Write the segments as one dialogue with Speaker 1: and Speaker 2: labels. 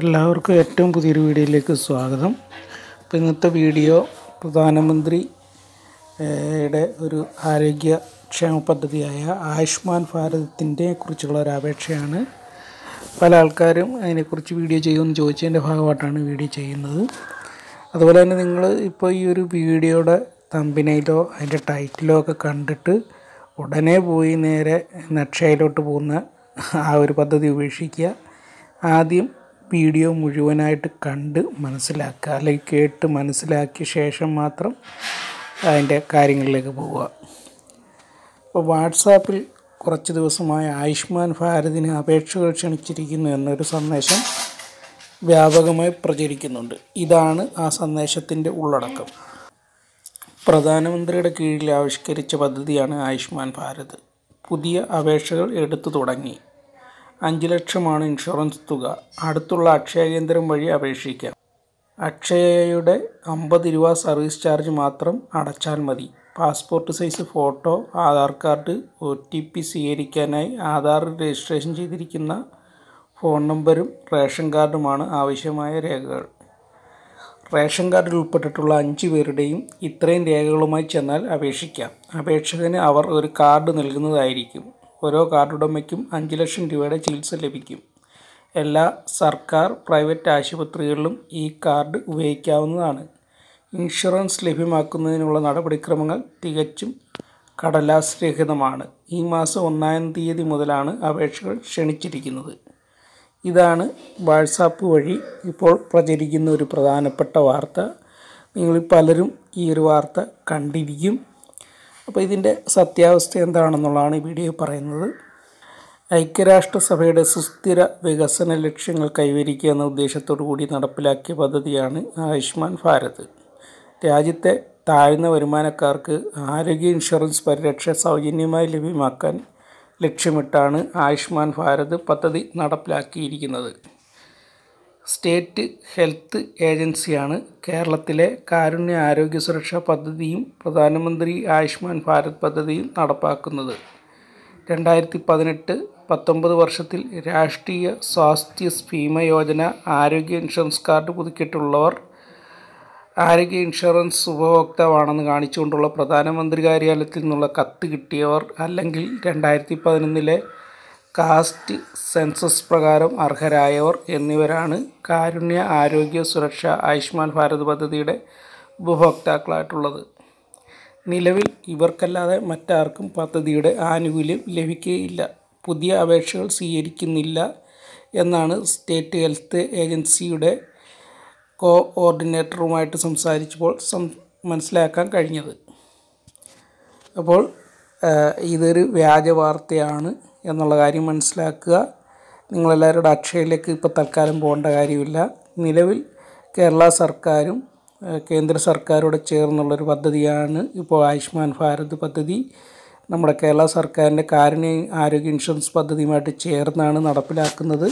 Speaker 1: എല്ലാവർക്കും ഏറ്റവും പുതിയൊരു വീഡിയോയിലേക്ക് സ്വാഗതം അപ്പോൾ ഇന്നത്തെ വീഡിയോ പ്രധാനമന്ത്രിയുടെ ഒരു ആരോഗ്യക്ഷേമ പദ്ധതിയായ ആയുഷ്മാൻ ഭാരതത്തിൻ്റെ കുറിച്ചുള്ള ഒരു അപേക്ഷയാണ് പല ആൾക്കാരും അതിനെക്കുറിച്ച് വീഡിയോ ചെയ്യുമെന്ന് ചോദിച്ചതിൻ്റെ ഭാഗമായിട്ടാണ് വീഡിയോ ചെയ്യുന്നത് അതുപോലെ തന്നെ നിങ്ങൾ ഇപ്പോൾ ഈ ഒരു വീഡിയോയുടെ തമ്പിനയിലോ അതിൻ്റെ ടൈറ്റിലോ ഒക്കെ കണ്ടിട്ട് ഉടനെ പോയി നേരെ നക്ഷയിലോട്ട് പോകുന്ന ആ ഒരു പദ്ധതി ഉപേക്ഷിക്കുക ആദ്യം വീഡിയോ മുഴുവനായിട്ട് കണ്ട് മനസ്സിലാക്കുക അല്ലെങ്കിൽ കേട്ട് മനസ്സിലാക്കിയ ശേഷം മാത്രം അതിൻ്റെ കാര്യങ്ങളിലേക്ക് പോവുക അപ്പോൾ വാട്സാപ്പിൽ കുറച്ച് ദിവസമായി ആയുഷ്മാൻ ഭാരതിന് അപേക്ഷകൾ ക്ഷണിച്ചിരിക്കുന്നു എന്നൊരു സന്ദേശം വ്യാപകമായി പ്രചരിക്കുന്നുണ്ട് ഇതാണ് ആ സന്ദേശത്തിൻ്റെ ഉള്ളടക്കം പ്രധാനമന്ത്രിയുടെ കീഴിൽ ആവിഷ്കരിച്ച പദ്ധതിയാണ് ആയുഷ്മാൻ ഭാരത് പുതിയ അപേക്ഷകൾ എടുത്തു തുടങ്ങി അഞ്ച് ലക്ഷമാണ് ഇൻഷുറൻസ് തുക അടുത്തുള്ള അക്ഷയ കേന്ദ്രം വഴി അപേക്ഷിക്കാം അക്ഷയയുടെ അമ്പത് രൂപ സർവീസ് ചാർജ് മാത്രം അടച്ചാൽ മതി passport size photo Aadhaar card O T P സ്വീകരിക്കാനായി ആധാർ രജിസ്ട്രേഷൻ ചെയ്തിരിക്കുന്ന ഫോൺ നമ്പരും റേഷൻ കാർഡുമാണ് ആവശ്യമായ രേഖകൾ റേഷൻ കാർഡിൽ ഉൾപ്പെട്ടിട്ടുള്ള അഞ്ച് പേരുടെയും ഇത്രയും രേഖകളുമായി ചെന്നാൽ അപേക്ഷിക്കാം അപേക്ഷകന് അവർ ഒരു കാർഡ് നൽകുന്നതായിരിക്കും ഓരോ കാർഡുടമയ്ക്കും അഞ്ച് ലക്ഷം രൂപയുടെ ചികിത്സ ലഭിക്കും എല്ലാ സർക്കാർ പ്രൈവറ്റ് ആശുപത്രികളിലും ഈ കാർഡ് ഉപയോഗിക്കാവുന്നതാണ് ഇൻഷുറൻസ് ലഭ്യമാക്കുന്നതിനുള്ള നടപടിക്രമങ്ങൾ തികച്ചും കടലാസ് രഹിതമാണ് ഈ മാസം ഒന്നാം തീയതി മുതലാണ് അപേക്ഷകൾ ക്ഷണിച്ചിരിക്കുന്നത് ഇതാണ് വാട്സാപ്പ് വഴി ഇപ്പോൾ പ്രചരിക്കുന്ന ഒരു പ്രധാനപ്പെട്ട വാർത്ത നിങ്ങൾ പലരും ഈ ഒരു വാർത്ത കണ്ടിരിക്കും അപ്പോൾ ഇതിൻ്റെ സത്യാവസ്ഥ എന്താണെന്നുള്ളതാണ് ഈ വീഡിയോ പറയുന്നത് ഐക്യരാഷ്ട്രസഭയുടെ സുസ്ഥിര വികസന ലക്ഷ്യങ്ങൾ കൈവരിക്കുക എന്ന ഉദ്ദേശത്തോടു കൂടി നടപ്പിലാക്കിയ പദ്ധതിയാണ് ആയുഷ്മാൻ ഭാരത് രാജ്യത്തെ താഴ്ന്ന വരുമാനക്കാർക്ക് ആരോഗ്യ ഇൻഷുറൻസ് പരിരക്ഷ സൗജന്യമായി ലഭ്യമാക്കാൻ ലക്ഷ്യമിട്ടാണ് ആയുഷ്മാൻ ഭാരത് പദ്ധതി നടപ്പിലാക്കിയിരിക്കുന്നത് സ്റ്റേറ്റ് ഹെൽത്ത് ഏജൻസിയാണ് കേരളത്തിലെ കാരുണ്യ ആരോഗ്യ സുരക്ഷാ പദ്ധതിയും പ്രധാനമന്ത്രി ആയുഷ്മാൻ ഭാരത് പദ്ധതിയും നടപ്പാക്കുന്നത് രണ്ടായിരത്തി പതിനെട്ട് പത്തൊമ്പത് വർഷത്തിൽ രാഷ്ട്രീയ സ്വാസ്ഥ്യ സ്ഫീമ യോജന ആരോഗ്യ ഇൻഷുറൻസ് കാർഡ് പുതുക്കിയിട്ടുള്ളവർ ആരോഗ്യ ഇൻഷുറൻസ് ഉപഭോക്താവാണെന്ന് കാണിച്ചുകൊണ്ടുള്ള പ്രധാനമന്ത്രി കാര്യാലയത്തിൽ നിന്നുള്ള കത്ത് കിട്ടിയവർ അല്ലെങ്കിൽ രണ്ടായിരത്തി പതിനൊന്നിലെ കാസ്റ്റ് സെൻസസ് പ്രകാരം അർഹരായവർ എന്നിവരാണ് കാരുണ്യ ആരോഗ്യ സുരക്ഷ ആയുഷ്മാൻ ഭാരത് പദ്ധതിയുടെ ഉപഭോക്താക്കളായിട്ടുള്ളത് നിലവിൽ ഇവർക്കല്ലാതെ മറ്റാർക്കും പദ്ധതിയുടെ ആനുകൂല്യം ലഭിക്കുകയില്ല പുതിയ അപേക്ഷകൾ സ്വീകരിക്കുന്നില്ല എന്നാണ് സ്റ്റേറ്റ് ഹെൽത്ത് ഏജൻസിയുടെ കോ ഓർഡിനേറ്ററുമായിട്ട് സംസാരിച്ചപ്പോൾ മനസ്സിലാക്കാൻ കഴിഞ്ഞത് അപ്പോൾ ഇതൊരു വ്യാജ വാർത്തയാണ് എന്നുള്ള കാര്യം മനസ്സിലാക്കുക നിങ്ങളെല്ലാവരുടെ അക്ഷയയിലേക്ക് ഇപ്പോൾ തൽക്കാലം പോകേണ്ട കാര്യമില്ല നിലവിൽ കേരള സർക്കാരും കേന്ദ്ര സർക്കാരോട് ചേർന്നുള്ളൊരു പദ്ധതിയാണ് ഇപ്പോൾ ആയുഷ്മാൻ ഭാരത് പദ്ധതി നമ്മുടെ കേരള സർക്കാരിൻ്റെ കാരുണ്യ ആരോഗ്യ ഇൻഷുറൻസ് പദ്ധതിയുമായിട്ട് ചേർന്നാണ് നടപ്പിലാക്കുന്നത്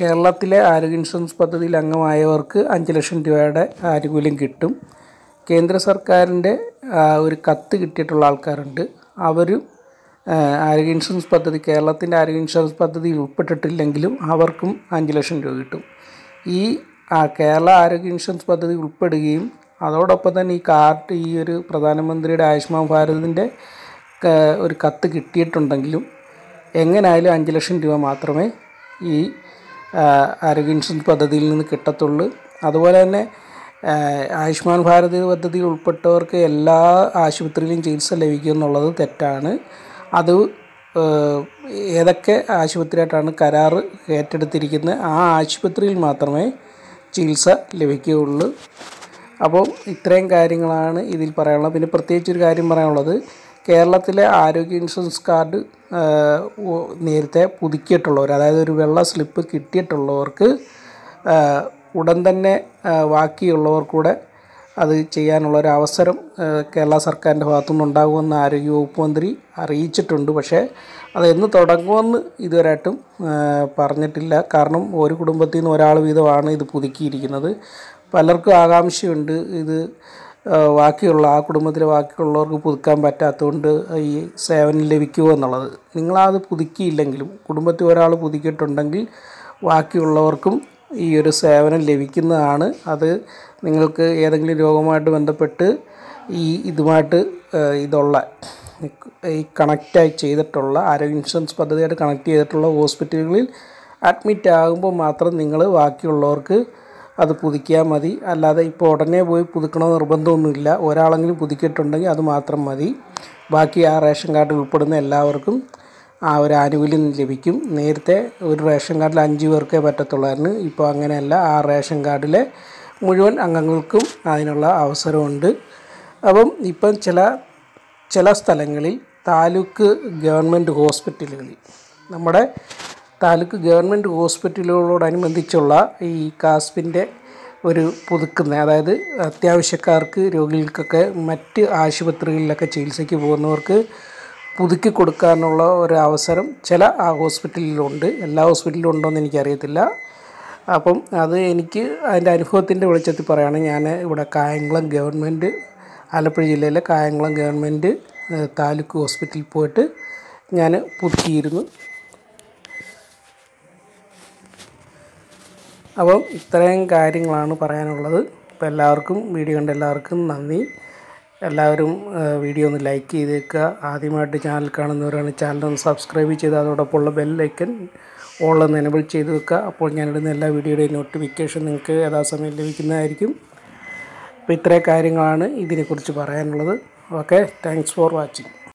Speaker 1: കേരളത്തിലെ ആരോഗ്യ ഇൻഷുറൻസ് പദ്ധതിയിൽ അംഗമായവർക്ക് അഞ്ച് ലക്ഷം രൂപയുടെ ആനുകൂല്യം കിട്ടും കേന്ദ്ര സർക്കാരിൻ്റെ ഒരു കത്ത് കിട്ടിയിട്ടുള്ള ആൾക്കാരുണ്ട് അവരും ആരോഗ്യ ഇൻഷുറൻസ് പദ്ധതി കേരളത്തിൻ്റെ ആരോഗ്യ ഇൻഷുറൻസ് പദ്ധതിയിൽ ഉൾപ്പെട്ടിട്ടില്ലെങ്കിലും അവർക്കും അഞ്ച് ലക്ഷം രൂപ കിട്ടും ഈ കേരള ആരോഗ്യ ഇൻഷുറൻസ് പദ്ധതി ഉൾപ്പെടുകയും അതോടൊപ്പം തന്നെ ഈ കാർഡ് ഈ ഒരു പ്രധാനമന്ത്രിയുടെ ആയുഷ്മാൻ ഭാരതിൻ്റെ ഒരു കത്ത് കിട്ടിയിട്ടുണ്ടെങ്കിലും എങ്ങനായാലും അഞ്ച് ലക്ഷം രൂപ മാത്രമേ ഈ ആരോഗ്യ ഇൻഷുറൻസ് പദ്ധതിയിൽ നിന്ന് കിട്ടത്തുള്ളൂ അതുപോലെ തന്നെ ആയുഷ്മാൻ ഭാരത് പദ്ധതിയിൽ ഉൾപ്പെട്ടവർക്ക് എല്ലാ ആശുപത്രിയിലും ചികിത്സ ലഭിക്കുമെന്നുള്ളത് തെറ്റാണ് അത് ഏതൊക്കെ ആശുപത്രിയായിട്ടാണ് കരാർ ഏറ്റെടുത്തിരിക്കുന്നത് ആ ആശുപത്രിയിൽ മാത്രമേ ചികിത്സ ലഭിക്കുകയുള്ളൂ അപ്പോൾ ഇത്രയും കാര്യങ്ങളാണ് ഇതിൽ പറയാനുള്ളത് പിന്നെ പ്രത്യേകിച്ച് ഒരു കാര്യം പറയാനുള്ളത് കേരളത്തിലെ ആരോഗ്യ ഇൻഷുറൻസ് കാർഡ് നേരത്തെ പുതുക്കിയിട്ടുള്ളവർ അതായത് ഒരു വെള്ള സ്ലിപ്പ് കിട്ടിയിട്ടുള്ളവർക്ക് ഉടൻ തന്നെ ബാക്കിയുള്ളവർക്കൂടെ അത് ചെയ്യാനുള്ള ഒരു അവസരം കേരള സർക്കാരിൻ്റെ ഭാഗത്തുനിന്ന് ഉണ്ടാകുമെന്ന് ആരോഗ്യവകുപ്പ് മന്ത്രി അറിയിച്ചിട്ടുണ്ട് പക്ഷേ അത് തുടങ്ങുമെന്ന് ഇതുവരായിട്ടും പറഞ്ഞിട്ടില്ല കാരണം ഒരു കുടുംബത്തിൽ നിന്ന് ഒരാൾ വീതമാണ് ഇത് പുതുക്കിയിരിക്കുന്നത് പലർക്കും ആകാംക്ഷയുണ്ട് ഇത് ബാക്കിയുള്ള ആ കുടുംബത്തിലെ ബാക്കിയുള്ളവർക്ക് പുതുക്കാൻ പറ്റാത്തതുകൊണ്ട് ഈ സേവനം ലഭിക്കുമോ എന്നുള്ളത് നിങ്ങളത് പുതുക്കിയില്ലെങ്കിലും കുടുംബത്തിൽ ഒരാൾ പുതുക്കിയിട്ടുണ്ടെങ്കിൽ ബാക്കിയുള്ളവർക്കും ഈ ഒരു സേവനം ലഭിക്കുന്നതാണ് അത് നിങ്ങൾക്ക് ഏതെങ്കിലും രോഗവുമായിട്ട് ബന്ധപ്പെട്ട് ഈ ഇതുമായിട്ട് ഇതുള്ള ഈ കണക്റ്റായി ചെയ്തിട്ടുള്ള ആരോഗ്യ ഇൻഷുറൻസ് പദ്ധതിയായിട്ട് കണക്ട് ചെയ്തിട്ടുള്ള ഹോസ്പിറ്റലുകളിൽ അഡ്മിറ്റ് ആകുമ്പോൾ മാത്രം നിങ്ങൾ ബാക്കിയുള്ളവർക്ക് അത് പുതുക്കിയാൽ മതി അല്ലാതെ ഇപ്പോൾ ഉടനെ പോയി പുതുക്കണമെന്ന് നിർബന്ധമൊന്നുമില്ല ഒരാളെങ്കിലും പുതുക്കിയിട്ടുണ്ടെങ്കിൽ അത് മാത്രം മതി ബാക്കി ആ റേഷൻ കാർഡിൽ ഉൾപ്പെടുന്ന എല്ലാവർക്കും ആ ഒരു ആനുകൂല്യം ലഭിക്കും നേരത്തെ ഒരു റേഷൻ കാർഡിൽ അഞ്ച് പേർക്കേ പറ്റത്തുള്ളായിരുന്നു ഇപ്പോൾ അങ്ങനെയല്ല ആ റേഷൻ കാർഡിലെ മുഴുവൻ അംഗങ്ങൾക്കും അതിനുള്ള അവസരമുണ്ട് അപ്പം ഇപ്പം ചില ചില സ്ഥലങ്ങളിൽ താലൂക്ക് ഗവൺമെൻറ് ഹോസ്പിറ്റലുകളിൽ നമ്മുടെ താലൂക്ക് ഗവൺമെൻറ് ഹോസ്പിറ്റലുകളോടനുബന്ധിച്ചുള്ള ഈ കാസ്പിൻ്റെ ഒരു പുതുക്കുന്ന അതായത് അത്യാവശ്യക്കാർക്ക് രോഗികൾക്കൊക്കെ മറ്റ് ആശുപത്രികളിലൊക്കെ ചികിത്സയ്ക്ക് പോകുന്നവർക്ക് പുതുക്കി കൊടുക്കാനുള്ള ഒരു അവസരം ചില ആ ഹോസ്പിറ്റലിലുണ്ട് എല്ലാ ഹോസ്പിറ്റലിലും ഉണ്ടോ എന്ന് എനിക്കറിയത്തില്ല അപ്പം അത് എനിക്ക് അതിൻ്റെ അനുഭവത്തിൻ്റെ വെളിച്ചത്തിൽ പറയുകയാണ് ഞാൻ ഇവിടെ കായംകുളം ഗവൺമെൻറ് ആലപ്പുഴ ജില്ലയിലെ കായംകുളം ഗവൺമെൻറ് താലൂക്ക് ഹോസ്പിറ്റലിൽ പോയിട്ട് ഞാൻ പുതുക്കിയിരുന്നു അപ്പം ഇത്രയും കാര്യങ്ങളാണ് പറയാനുള്ളത് അപ്പോൾ എല്ലാവർക്കും വീഡിയോ കണ്ട എല്ലാവർക്കും നന്ദി എല്ലാവരും വീഡിയോ ഒന്ന് ലൈക്ക് ചെയ്തേക്കുക ആദ്യമായിട്ട് ചാനൽ കാണുന്നവരാണ് ചാനൽ ഒന്ന് സബ്സ്ക്രൈബ് ചെയ്ത് ഉള്ള ബെല്ലൈക്കൻ ഓൺലൈൻ എനബിൾ ചെയ്ത് വെക്കുക അപ്പോൾ ഞാനിടുന്ന എല്ലാ വീഡിയോയുടെയും നോട്ടിഫിക്കേഷൻ നിങ്ങൾക്ക് യഥാസമയം ലഭിക്കുന്നതായിരിക്കും അപ്പോൾ ഇത്രയും കാര്യങ്ങളാണ് ഇതിനെക്കുറിച്ച് പറയാനുള്ളത് ഓക്കെ താങ്ക്സ് ഫോർ വാച്ചിങ്